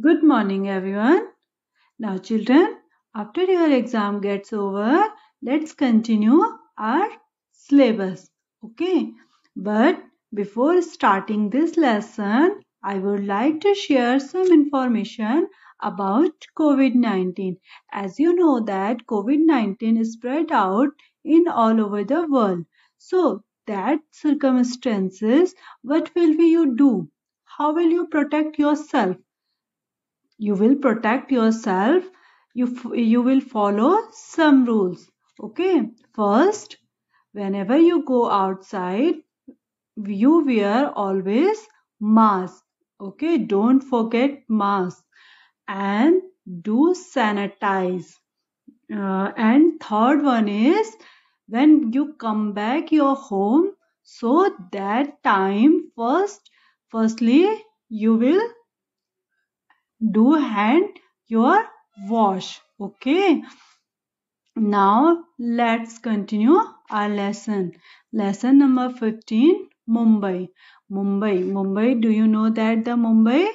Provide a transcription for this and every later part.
Good morning everyone. Now children, after your exam gets over, let's continue our syllabus. Okay. But before starting this lesson, I would like to share some information about COVID-19. As you know that COVID-19 is spread out in all over the world. So that circumstances, what will you do? How will you protect yourself? you will protect yourself you you will follow some rules okay first whenever you go outside you wear always mask okay don't forget mask and do sanitize uh, and third one is when you come back your home so that time first firstly you will do hand your wash okay now let's continue our lesson lesson number 15 mumbai mumbai mumbai do you know that the mumbai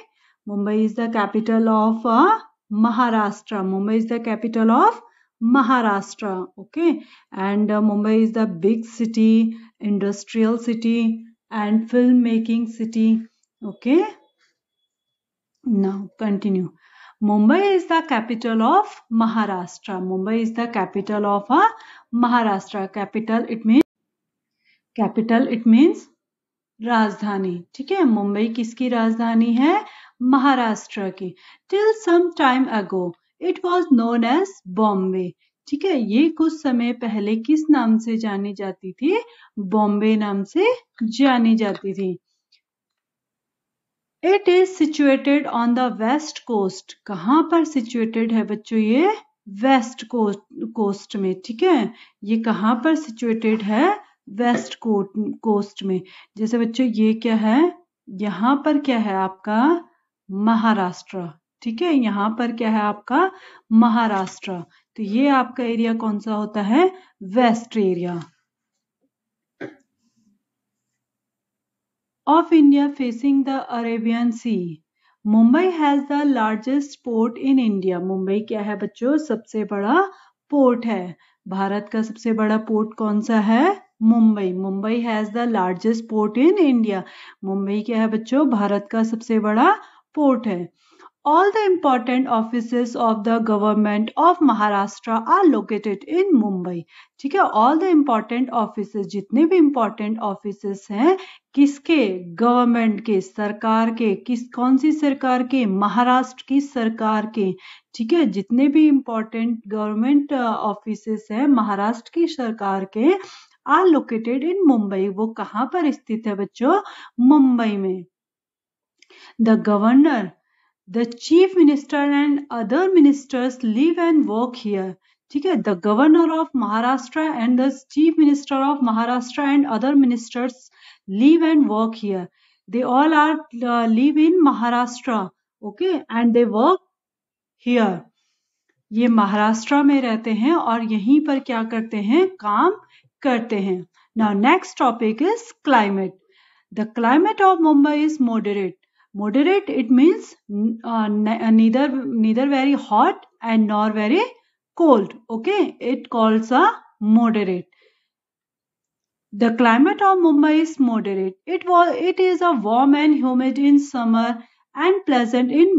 mumbai is the capital of uh, maharashtra mumbai is the capital of maharashtra okay and uh, mumbai is the big city industrial city and filmmaking city okay Now continue. Mumbai is the capital of Maharashtra. Mumbai is the capital of a Maharashtra. Capital it means capital it means राजधानी ठीक है मुंबई किसकी राजधानी है महाराष्ट्र की till some time ago it was known as Bombay ठीक है ये कुछ समय पहले किस नाम से जानी जाती थी बॉम्बे नाम से जानी जाती थी it is situated on the west coast कहाँ पर सिचुएटेड है बच्चों ये वेस्ट कोस्ट कोस्ट में ठीक है ये कहाँ पर सिचुएटेड है वेस्ट कोस्ट में जैसे बच्चों ये क्या है यहाँ पर क्या है आपका महाराष्ट्र ठीक है यहाँ पर क्या है आपका महाराष्ट्र तो ये आपका एरिया कौन सा होता है west area of India facing the Arabian Sea. Mumbai has the largest port in India Mumbai क्या है बच्चों सबसे बड़ा पोर्ट है भारत का सबसे बड़ा पोर्ट कौन सा है Mumbai Mumbai has the largest port in India Mumbai क्या है बच्चों भारत का सबसे बड़ा पोर्ट है All the important offices of the government of Maharashtra are located in Mumbai. ठीक है ऑल द इम्पॉर्टेंट ऑफिस जितने भी इम्पोर्टेंट ऑफिस हैं किसके गवर्नमेंट के सरकार के किस कौन सी सरकार के महाराष्ट्र की सरकार के ठीक है जितने भी इम्पोर्टेंट गवर्नमेंट ऑफिस हैं महाराष्ट्र की सरकार के आर लोकेटेड इन मुंबई वो कहाँ पर स्थित है बच्चों मुंबई में the governor the chief minister and other ministers live and work here ठीक है the governor of Maharashtra and the chief minister of Maharashtra and other ministers live and work here they all are live in Maharashtra okay and they work here ये महाराष्ट्र में रहते हैं और यहीं पर क्या करते हैं काम करते हैं now next topic is climate the climate of Mumbai is moderate moderate it means uh, uh, neither neither very hot and nor very cold okay it calls a moderate the climate of mumbai is moderate it was it is a warm and humid in summer and pleasant in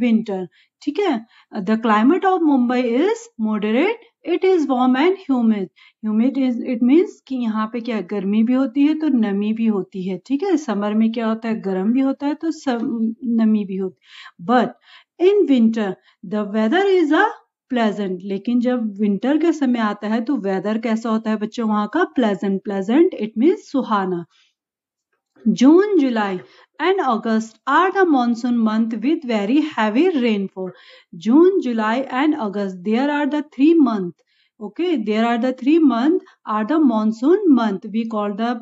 winter ठीक है the climate of Mumbai is moderate it is warm and humid humid is it means कि यहाँ पे क्या गर्मी भी होती है तो नमी भी होती है ठीक है समर में क्या होता है गर्म भी होता है तो सम, नमी भी होती but in winter the weather is a pleasant लेकिन जब विंटर का समय आता है तो वेदर कैसा होता है बच्चों वहां का प्लेजेंट प्लेजेंट इट मीन्स सुहाना June, July and August are the monsoon month with very heavy rainfall. June, July and August there are the three months okay there are the three month are the monsoon month we call the uh,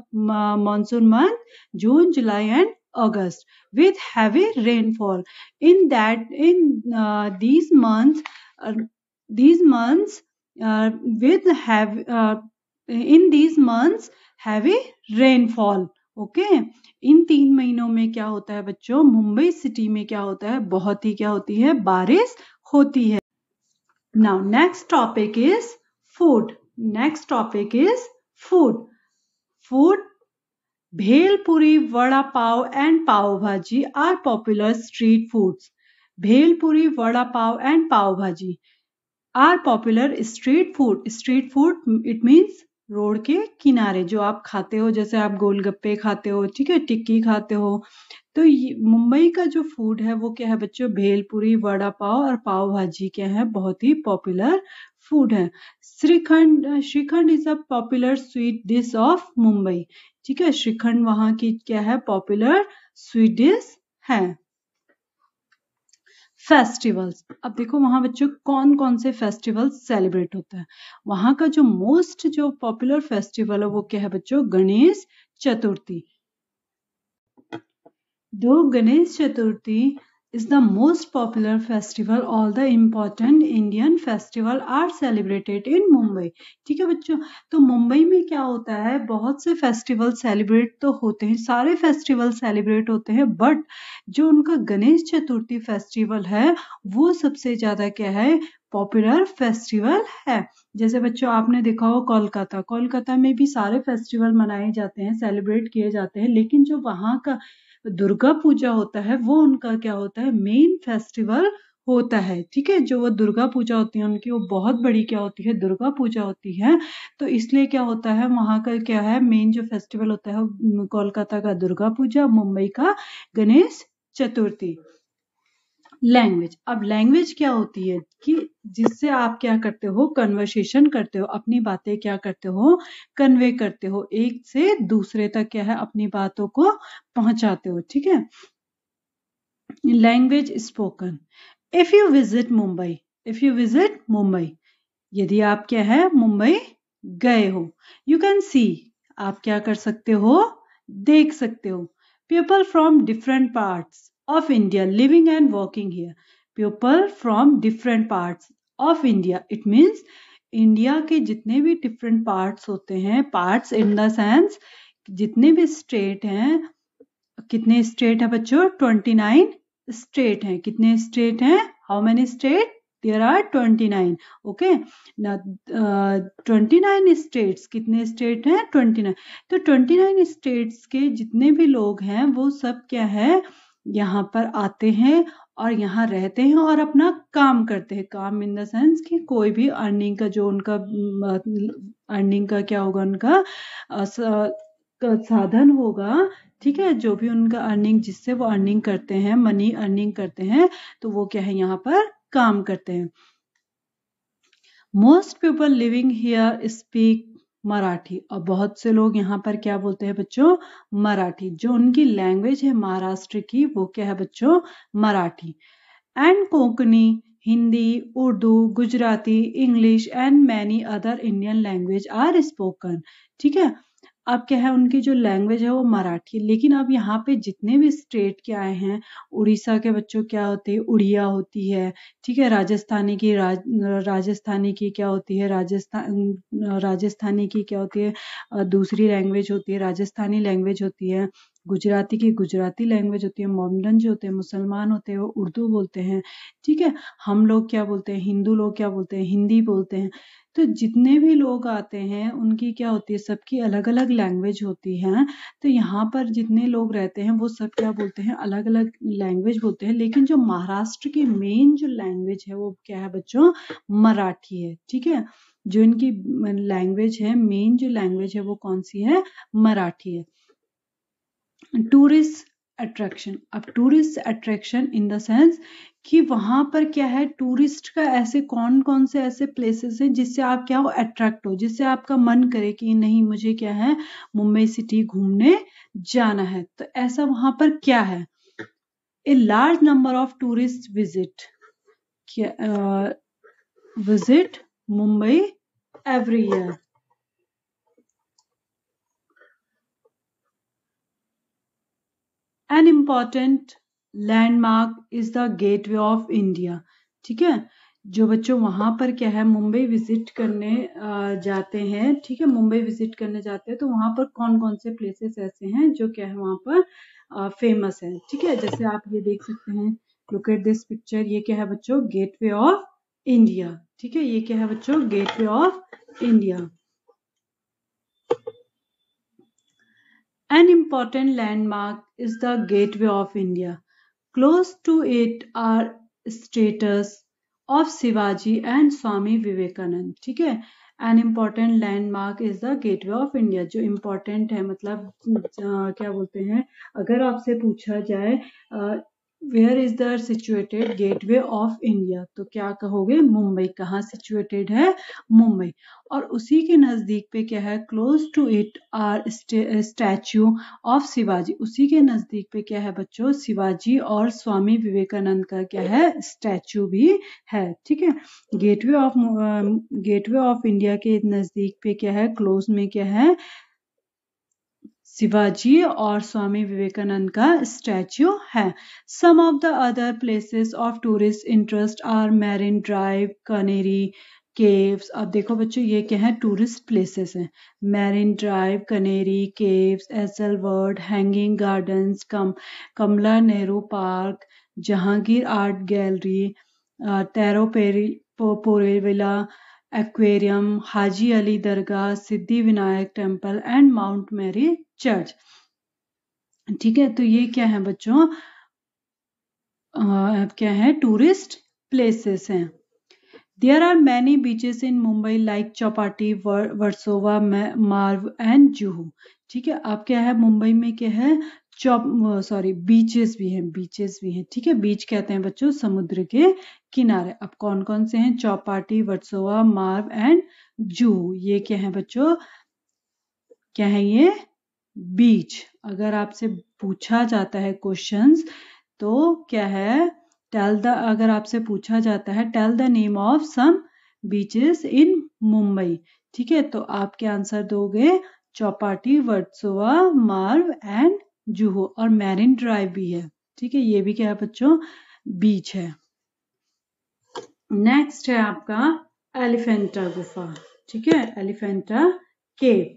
monsoon month june july and august with heavy rainfall in that in uh, these months uh, these months uh, with have uh, in these months heavy rainfall okay इन तीन महीनों में क्या होता है बच्चों Mumbai city में क्या होता है बहुत ही क्या होती है बारिश होती है now next topic is food next topic is food food bhelpuri vada pav and pav bhaji are popular street foods bhelpuri vada pav and pav bhaji are popular street food street food it means road के किनारे जो आप खाते हो जैसे आप गोलगप्पे खाते हो ठीक है टिक्की खाते हो तो मुंबई का जो फूड है वो क्या है बच्चों भेलपुरी वड़ा पाव और पाव भाजी क्या है बहुत ही पॉपुलर फूड है shrikhand shrikhand is a popular sweet dish of Mumbai ठीक है श्रीखंड वहाँ की क्या है पॉपुलर स्वीट डिश है फेस्टिवल्स अब देखो वहाँ बच्चों कौन कौन से फेस्टिवल्स सेलिब्रेट होते हैं वहाँ का जो मोस्ट जो पॉपुलर फेस्टिवल है वो क्या है बच्चों गणेश चतुर्थी दो गणेश चतुर्थी is the most popular festival all the important indian festival are celebrated in mumbai ठीक है बच्चों तो मुंबई में क्या होता है बहुत से फेस्टिवल सेलिब्रेट तो होते हैं सारे फेस्टिवल सेलिब्रेट होते हैं बट जो उनका गणेश चतुर्थी फेस्टिवल है वो सबसे ज़्यादा क्या है पॉपुलर फेस्टिवल है जैसे बच्चों आपने देखा हो कोलकाता कोलकाता में भी सारे फेस्टिवल मनाए जाते हैं सेलिब्रेट किए जाते हैं लेकिन जो वहां का दुर्गा पूजा होता है वो उनका क्या होता है मेन फेस्टिवल होता है ठीक है जो वो दुर्गा पूजा होती है उनकी वो बहुत बड़ी क्या होती है दुर्गा पूजा होती है तो इसलिए क्या होता है वहाँ का क्या है मेन जो फेस्टिवल होता है कोलकाता का दुर्गा पूजा मुंबई का गणेश चतुर्थी लैंग्वेज अब लैंग्वेज क्या होती है कि जिससे आप क्या करते हो कन्वर्सेशन करते हो अपनी बातें क्या करते हो कन्वे करते हो एक से दूसरे तक क्या है अपनी बातों को पहुंचाते हो ठीक है language spoken if you visit Mumbai if you visit Mumbai यदि आप क्या है मुंबई गए हो यू कैन सी आप क्या कर सकते हो देख सकते हो people from different parts of India living and working here. People from different parts of India it means India के जितने भी डिफरेंट पार्ट्स होते हैं पार्ट्स इन द सेंस जितने भी स्टेट हैं कितने स्टेट है बच्चों ट्वेंटी नाइन स्टेट हैं कितने स्टेट हैं how many state there are twenty nine okay twenty nine states कितने स्टेट हैं ट्वेंटी नाइन तो ट्वेंटी नाइन स्टेट्स के जितने भी लोग हैं वो सब क्या है uh, यहाँ पर आते हैं और यहाँ रहते हैं और अपना काम करते हैं काम इन द सेंस कि कोई भी अर्निंग का जो उनका अर्निंग का क्या होगा उनका साधन होगा ठीक है जो भी उनका अर्निंग जिससे वो अर्निंग करते हैं मनी अर्निंग करते हैं तो वो क्या है यहाँ पर काम करते हैं most people living here speak Marathi और बहुत से लोग यहाँ पर क्या बोलते हैं बच्चों मराठी जो उनकी लैंग्वेज है महाराष्ट्र की वो क्या है बच्चों Marathi and Konkani Hindi Urdu Gujarati English and many other Indian language are spoken ठीक है अब क्या है उनकी जो लैंग्वेज है वो मराठी लेकिन अब यहाँ पे जितने भी स्टेट के आए हैं उड़ीसा के बच्चों क्या होते हैं उड़िया होती है ठीक है राजस्थानी की राज राजस्थानी की क्या होती है राजस्थान राजस्थानी की क्या होती है दूसरी लैंग्वेज होती है राजस्थानी लैंग्वेज होती है गुजराती की गुजराती लैंग्वेज होती है मोमडन जो होते हैं मुसलमान होते हैं वो उर्दू बोलते हैं ठीक है हम लोग क्या बोलते हैं हिंदू लोग क्या बोलते हैं हिंदी बोलते हैं तो जितने भी लोग आते हैं उनकी क्या होती है सबकी अलग अलग लैंग्वेज होती है तो यहाँ पर जितने लोग रहते हैं वो सब क्या बोलते हैं अलग अलग लैंग्वेज बोलते हैं लेकिन जो महाराष्ट्र की मेन जो लैंग्वेज है वो क्या है बच्चों मराठी है ठीक है जो इनकी लैंग्वेज है मेन जो लैंग्वेज है वो कौन सी है मराठी है टूरिस्ट अट्रैक्शन अब tourist attraction in the sense कि वहां पर क्या है टूरिस्ट का ऐसे कौन कौन से ऐसे प्लेसेस हैं जिससे आप क्या हो अट्रैक्ट हो जिससे आपका मन करे कि नहीं मुझे क्या है मुंबई सिटी घूमने जाना है तो ऐसा वहां पर क्या है a large number of tourist visit क्या visit Mumbai every year an important landmark is the gateway of India ठीक है जो बच्चों वहां पर क्या है मुंबई विजिट करने जाते हैं ठीक है मुंबई विजिट करने जाते हैं तो वहां पर कौन कौन से प्लेसेस ऐसे हैं जो क्या है वहां पर फेमस है ठीक है जैसे आप ये देख सकते हैं लुक एट दिस पिक्चर ये क्या है बच्चों गेटवे ऑफ इंडिया ठीक है ये क्या है बच्चों gateway of India An important landmark is the Gateway of India. Close to it are statues of Shivaji and Swami Vivekananda. ठीक है An important landmark is the Gateway of India. जो important है मतलब क्या बोलते हैं अगर आपसे पूछा जाए where is there situated gateway of India तो क्या कहोगे मुंबई कहाँ सिचुएटेड है मुंबई और उसी के नज़दीक पे क्या है close to it are statue of Shivaji उसी के नज़दीक पे क्या है बच्चों शिवाजी और स्वामी विवेकानंद का क्या है स्टैच्यू भी है ठीक है gateway of gateway of India के नज़दीक पे क्या है क्लोज में क्या है शिवाजी और स्वामी विवेकानंद का स्टैच्यू है some of the other places of tourist interest are Marine Drive Kanheri caves अब देखो बच्चों ये क्या है टूरिस्ट प्लेसेस हैं Marine Drive Kanheri caves Essel World Hanging Gardens कम Kamla Nehru park Jehangir art gallery Taraporewala aquarium Haji Ali Dargah Siddhi Vinayak temple and Mount Mary church ठीक है तो ये क्या है बच्चों आ, क्या है टूरिस्ट प्लेसेस हैं there are many beaches in Mumbai like Chowpatty Versova Marve and Juhu ठीक है अब क्या है मुंबई में क्या है चौप सॉरी बीचेस भी हैं बीचेस भी हैं ठीक है बीच कहते हैं बच्चों समुद्र के किनारे अब कौन कौन से हैं चौपाटी वर्सोवा मार्व एंड जूहू ये क्या है बच्चों क्या है ये बीच अगर आपसे पूछा जाता है क्वेश्चंस तो क्या है टेल द अगर आपसे पूछा जाता है tell the name of some beaches in Mumbai ठीक है तो आप क्या आंसर दोगे चौपाटी वर्सोवा मार्व एंड जूहो और मैरिन ड्राइव भी है ठीक है ये भी क्या है बच्चों बीच है नेक्स्ट है आपका एलिफेंटा गुफा ठीक है एलिफेंटा केव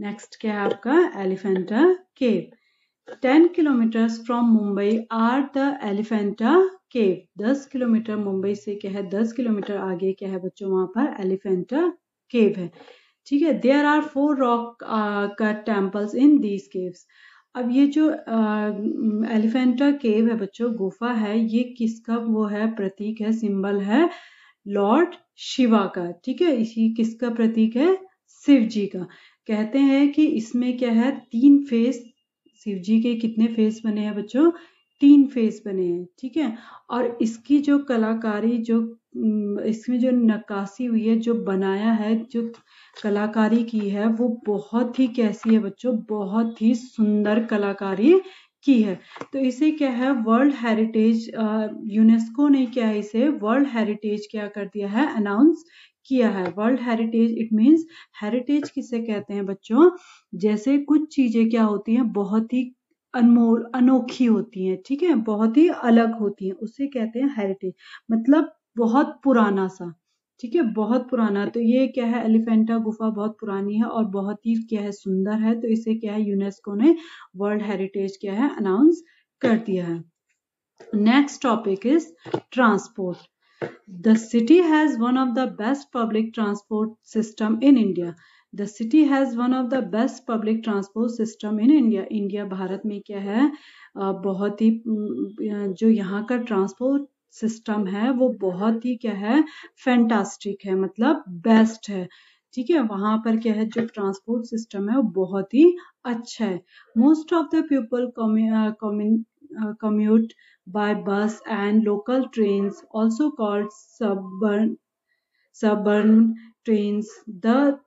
नेक्स्ट क्या है आपका Elephanta cave ten kilometers from Mumbai are the Elephanta cave दस किलोमीटर मुंबई से क्या है दस किलोमीटर आगे क्या है बच्चों वहां पर एलिफेंटा केव है ठीक है there are four rock cut temples in these caves अब ये जो एलिफेंटा केव है बच्चों गुफा है ये किसका वो है प्रतीक है सिंबल है लॉर्ड शिवा का ठीक है इसी किसका प्रतीक है शिव जी का कहते हैं कि इसमें क्या है तीन फेस शिव जी के कितने फेस बने हैं बच्चों तीन फेस बने हैं ठीक है और इसकी जो कलाकारी जो इसमें जो नक्काशी हुई है जो बनाया है जो कलाकारी की है वो बहुत ही कैसी है बच्चों बहुत ही सुंदर कलाकारी की है तो इसे क्या है वर्ल्ड हेरिटेज यूनेस्को ने क्या है इसे वर्ल्ड हेरिटेज क्या कर दिया है अनाउंस किया है world heritage it means heritage किसे कहते हैं बच्चों जैसे कुछ चीजें क्या होती हैं बहुत ही अनमोल अनोखी होती हैं ठीक है बहुत ही अलग होती हैं उसे कहते हैं हेरिटेज मतलब बहुत पुराना सा ठीक है बहुत पुराना तो ये क्या है एलिफेंटा गुफा बहुत पुरानी है और बहुत ही क्या है सुंदर है तो इसे क्या है यूनेस्को ने वर्ल्ड हेरिटेज क्या है अनाउंस कर दिया है next topic is transport The city has one of the best public transport system in India. The city has one of the best public transport system in India India Bharat में क्या है बहुत ही जो यहाँ का ट्रांसपोर्ट सिस्टम है वो बहुत ही क्या है फैंटास्टिक है मतलब बेस्ट है ठीक है वहां पर क्या है जो ट्रांसपोर्ट सिस्टम है वो बहुत ही अच्छा है most of the people uh, commute by bus and local trains, also called suburban, suburban trains. The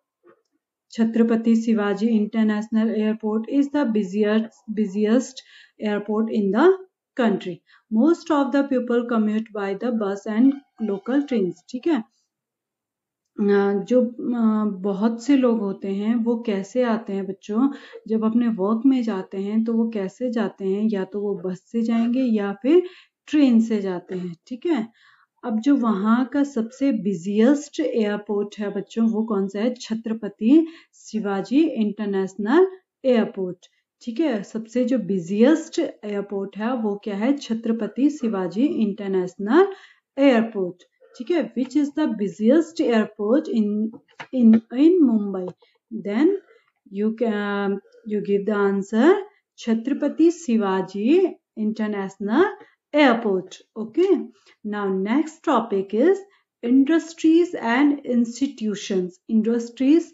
Chhatrapati Shivaji International Airport is the busiest, busiest airport in the country. Most of the people commute by the bus and local trains. ठीक है? जो बहुत से लोग होते हैं वो कैसे आते हैं बच्चों जब अपने वर्क में जाते हैं तो वो कैसे जाते हैं या तो वो बस से जाएंगे या फिर ट्रेन से जाते हैं ठीक है अब जो वहाँ का सबसे बिजिएस्ट एयरपोर्ट है बच्चों वो कौन सा है छत्रपति शिवाजी इंटरनेशनल एयरपोर्ट ठीक है सबसे जो बिजिएस्ट एयरपोर्ट है वो क्या है छत्रपति शिवाजी इंटरनेशनल एयरपोर्ट ठीक है which is the busiest airport in in in Mumbai then you can you give the answer Chhatrapati Shivaji international airport okay now next topic is industries and institutions industries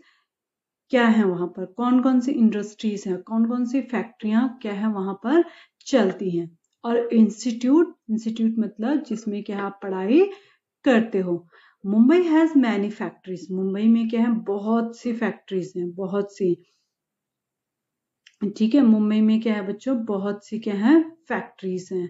क्या है वहां पर कौन कौन सी इंडस्ट्रीज हैं कौन कौन सी फैक्ट्रियां क्या है वहां पर चलती हैं और इंस्टीट्यूट इंस्टीट्यूट मतलब जिसमें क्या आप पढ़ाई करते हो Mumbai has many factories Mumbai में क्या है बहुत सी फैक्ट्रीज हैं बहुत सी ठीक है मुंबई में क्या है बच्चों बहुत सी क्या है फैक्ट्रीज हैं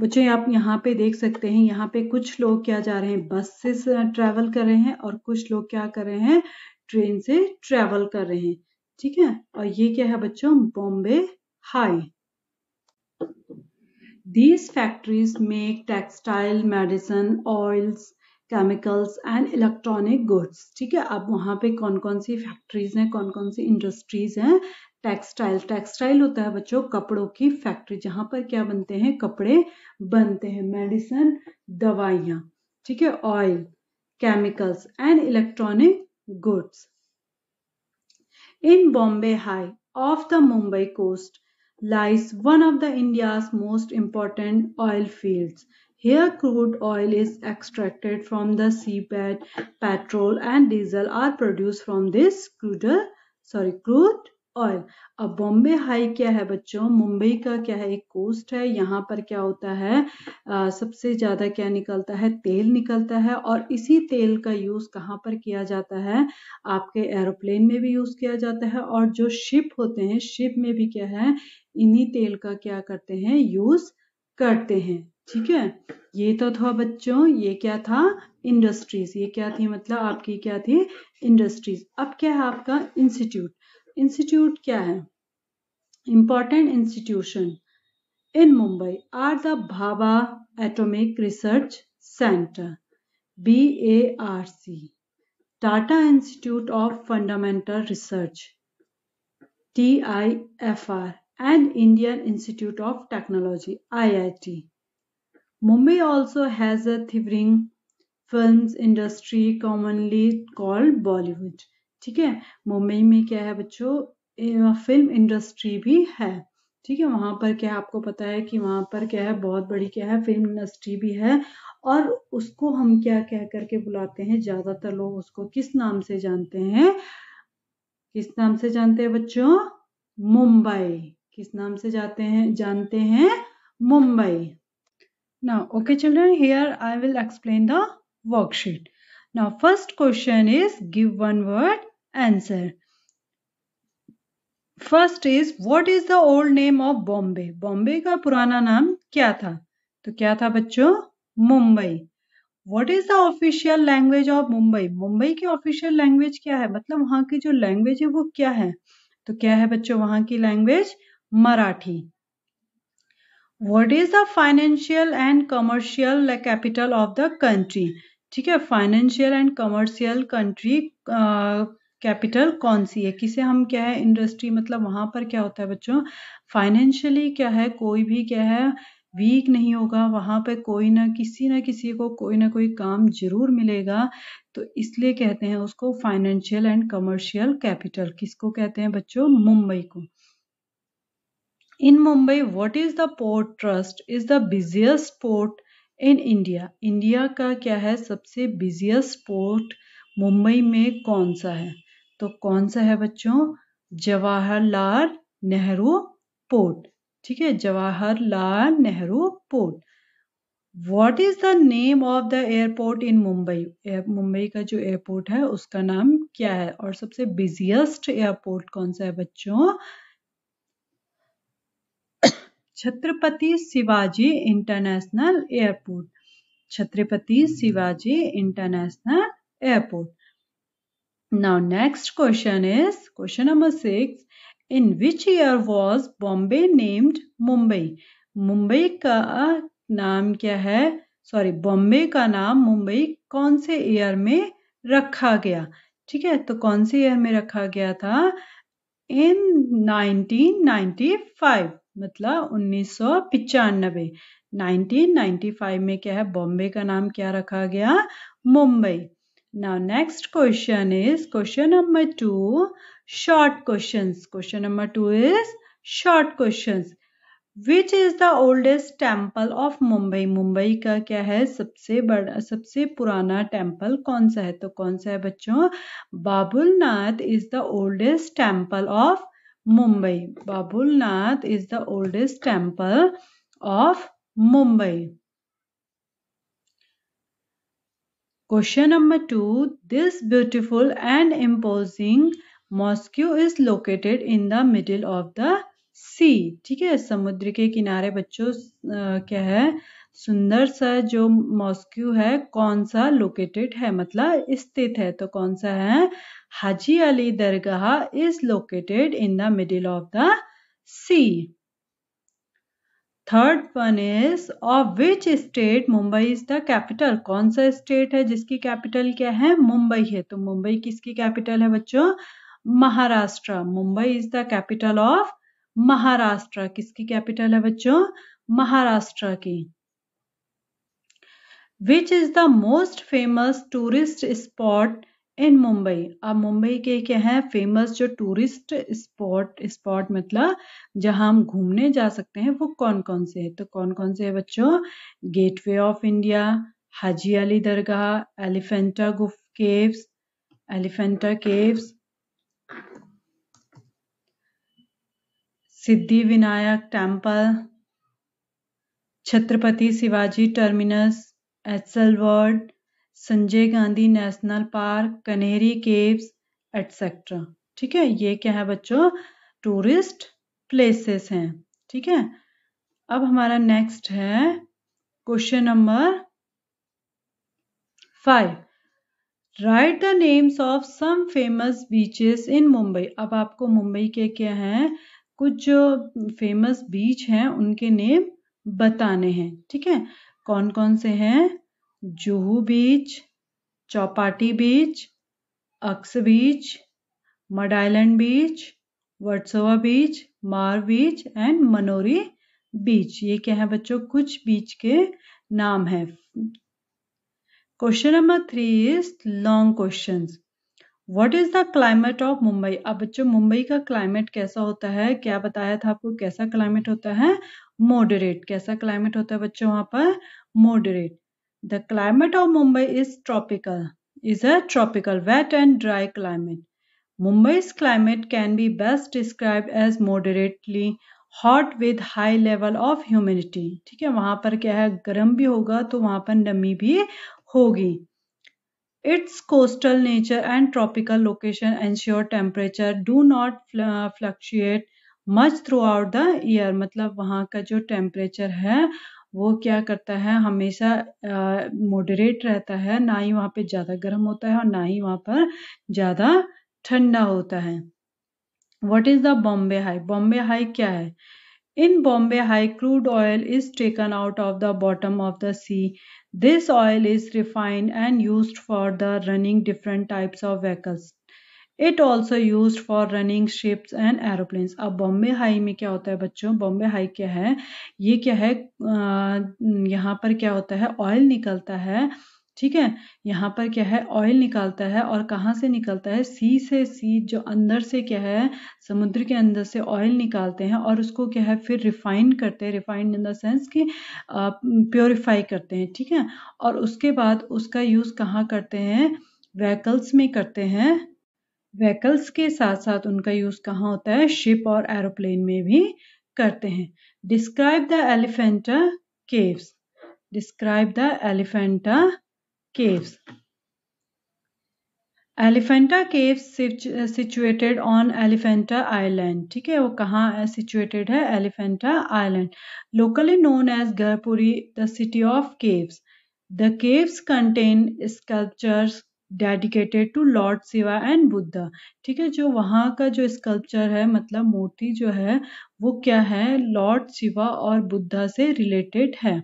बच्चों आप यहाँ पे देख सकते हैं यहाँ पे कुछ लोग क्या जा रहे हैं बस से ट्रेवल कर रहे हैं और कुछ लोग क्या कर रहे हैं ट्रेन से ट्रेवल कर रहे हैं ठीक है और ये क्या है बच्चों Bombay High These factories make textile, medicine, oils, chemicals and electronic goods ठीक है अब वहां पे कौन कौन सी फैक्ट्रीज हैं कौन कौन सी इंडस्ट्रीज हैं टेक्सटाइल टेक्सटाइल होता है बच्चों कपड़ों की फैक्ट्री जहाँ पर क्या बनते हैं कपड़े बनते हैं मेडिसिन दवाइयाँ ठीक है oil chemicals and electronic goods in Bombay High off the Mumbai coast lies one of the India's most important oil fields. Here, crude oil is extracted from the seabed. Petrol and diesel are produced from this crude, sorry, crude और अब Bombay high क्या है बच्चों मुंबई का क्या है एक coast है यहाँ पर क्या होता है आ, सबसे ज़्यादा क्या निकलता है तेल निकलता है और इसी तेल का यूज़ कहाँ पर किया जाता है आपके एरोप्लेन में भी यूज़ किया जाता है और जो शिप होते हैं शिप में भी क्या है इन्हीं तेल का क्या करते हैं यूज़ करते हैं ठीक है ये तो था बच्चों ये क्या था इंडस्ट्रीज ये क्या थी मतलब आपकी क्या थी इंडस्ट्रीज अब क्या है आपका इंस्टीट्यूट इंस्टीट्यूट क्या है important institution in Mumbai are the Bhabha Atomic Research Center BARC Tata Institute of Fundamental Research TIFR and Indian Institute of Technology IIT Mumbai also has a thriving films industry commonly called Bollywood ठीक है मुंबई में क्या है बच्चों film industry भी है ठीक है वहाँ पर क्या है आपको पता है कि वहाँ पर क्या है बहुत बड़ी क्या है फिल्म इंडस्ट्री भी है और उसको हम क्या कह करके बुलाते हैं ज़्यादातर लोग उसको किस नाम से जानते हैं किस नाम से जानते हैं बच्चों मुंबई किस नाम से जाते हैं जानते हैं मुंबई ना okay children here I will explain the worksheet ना first question is give one word answer. First is what is the old name of Bombay Bombay का पुराना नाम क्या था तो क्या था बच्चों Mumbai what is the official language of Mumbai Mumbai की ऑफिशियल लैंग्वेज क्या है मतलब वहां की जो लैंग्वेज है वो क्या है तो क्या है बच्चों वहां की language Marathi what is the financial and commercial capital of the country ठीक है financial and commercial country capital कौन सी है किसे हम क्या है इंडस्ट्री मतलब वहाँ पर क्या होता है बच्चों फाइनेंशियली क्या है कोई भी क्या है वीक नहीं होगा वहाँ पर कोई ना किसी ना किसी को कोई ना कोई काम जरूर मिलेगा तो इसलिए कहते हैं उसको फाइनेंशियल एंड कमर्शियल कैपिटल किसको कहते हैं बच्चों मुंबई को in Mumbai what is the port trust is the busiest port in India India का क्या है सबसे बिजिएस्ट पोर्ट मुंबई में कौन सा है तो कौन सा है बच्चों जवाहरलाल नेहरू पोर्ट ठीक है Jawaharlal Nehru port what is the name of the airport in Mumbai Mumbai का जो एयरपोर्ट है उसका नाम क्या है और सबसे बिजिएस्ट एयरपोर्ट कौन सा है बच्चों Chhatrapati Shivaji international airport Chhatrapati Shivaji international airport Now, next question is question number six. In which year was Bombay named Mumbai? Mumbai का नाम क्या है सॉरी बॉम्बे का नाम मुंबई कौन से ईयर में रखा गया ठीक है तो कौन से ईयर में रखा गया था इन 1995 मतलब उन्नीस 1995 में क्या है बॉम्बे का नाम क्या रखा गया Mumbai Now next question is question number 2 short questions. Question number 2 is short questions. Which is the oldest temple of Mumbai? Mumbai का क्या है सबसे बड़ा सबसे पुराना temple कौन सा है तो कौन सा है बच्चों Babulnath is the oldest temple of Mumbai Babulnath is the oldest temple of Mumbai Question number 2. This beautiful and imposing mosque is located in the middle of the sea ठीक है समुद्र के किनारे बच्चों क्या है सुंदर सा जो मॉस्क्यू है कौन सा लोकेटेड है मतलब स्थित है तो कौन सा है Haji Ali Dargah is located in the middle of the sea third one is of which state Mumbai is the capital कौन सा स्टेट है जिसकी कैपिटल क्या है मुंबई है तो मुंबई किसकी कैपिटल है बच्चों Maharashtra Mumbai is the capital of Maharashtra किसकी कैपिटल है बच्चों महाराष्ट्र की which is the most famous tourist spot in Mumbai अब मुंबई के क्या है फेमस जो टूरिस्ट स्पॉट स्पॉट मतलब जहां हम घूमने जा सकते हैं वो कौन कौन से है तो कौन कौन से है बच्चों gateway of India Haji Ali Dargah Elephanta गुफ caves Elephanta caves Siddhi Vinayak temple Chhatrapati Shivaji terminus Essel world Sanjay Gandhi national park Kanheri caves etcetera ठीक है ये क्या है बच्चों टूरिस्ट प्लेसेस हैं ठीक है अब हमारा नेक्स्ट है question number five write the names of some famous beaches in Mumbai अब आपको मुंबई के क्या हैं कुछ जो फेमस बीच हैं उनके नेम बताने हैं ठीक है कौन कौन से हैं Juhu beach Chowpatty beach Aksa beach Madh island beach Versova beach Marve beach and Manori बीच ये क्या है बच्चों कुछ बीच के नाम है question number three is long question what is the climate of Mumbai अब बच्चों मुंबई का क्लाइमेट कैसा होता है क्या बताया था आपको कैसा क्लाइमेट होता है मॉडरेट कैसा क्लाइमेट होता है बच्चों वहां पर moderate The climate of Mumbai is tropical, is a tropical wet and dry climate. Mumbai's climate can be best described as moderately hot with high level of humidity ठीक है वहां पर क्या है गर्म भी होगा तो वहां पर नमी भी होगी its coastal nature and tropical location ensure temperature do not fluctuate much throughout the year मतलब वहां का जो टेम्परेचर है वो क्या करता है हमेशा मॉडरेट रहता है ना ही वहाँ पे ज़्यादा गर्म होता है और ना ही वहाँ पर ज़्यादा ठंडा होता है what is the Bombay high Bombay high क्या है in Bombay high crude oil is taken out of the bottom of the sea this oil is refined and use for the running different types of vehicles it also use for running ships and aeroplanes अब Bombay high में क्या होता है बच्चों Bombay high क्या है ये क्या है यहाँ पर क्या होता है ऑयल निकलता है ठीक है यहाँ पर क्या है ऑयल निकालता है और कहाँ से निकलता है सी से सी जो अंदर से क्या है समुद्र के अंदर से ऑयल निकालते हैं और उसको क्या है फिर रिफाइन करते हैं रिफाइंड इन द सेंस कि प्योरीफाई करते हैं ठीक है और उसके बाद उसका यूज़ कहाँ करते हैं व्हीकल्स में करते हैं व्हीकल्स के साथ साथ उनका यूज कहाँ होता है शिप और एरोप्लेन में भी करते हैं describe the Elephanta caves describe the Elephanta caves Elephanta cave situated on Elephanta island ठीक है वो कहाँ सिचुएटेड है Elephanta island locally known as Gharapuri the city of caves the caves contain sculptures dedicated to lord Shiva and Buddha ठीक है जो वहाँ का जो स्कल्पचर है मतलब मूर्ति जो है वो क्या है लॉर्ड शिवा और बुद्धा से रिलेटेड है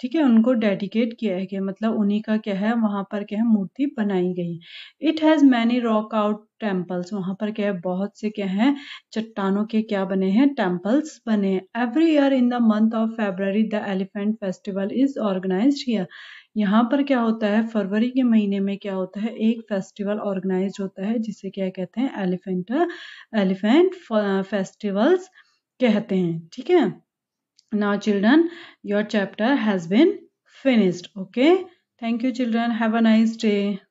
ठीक है उनको डेडिकेट किया है गया मतलब उन्हीं का क्या है वहाँ पर क्या है मूर्ति बनाई गई it has many rock out temples वहाँ पर क्या है बहुत से क्या है चट्टानों के क्या बने हैं टेम्पल्स बने हैं every year in the month of February the elephant festival is organise here यहाँ पर क्या होता है फरवरी के महीने में क्या होता है एक फेस्टिवल ऑर्गेनाइज होता है जिसे क्या कहते हैं एलिफेंट एलिफेंट फेस्टिवल्स कहते हैं ठीक है now children your chapter has been finished okay thank you children have a nice day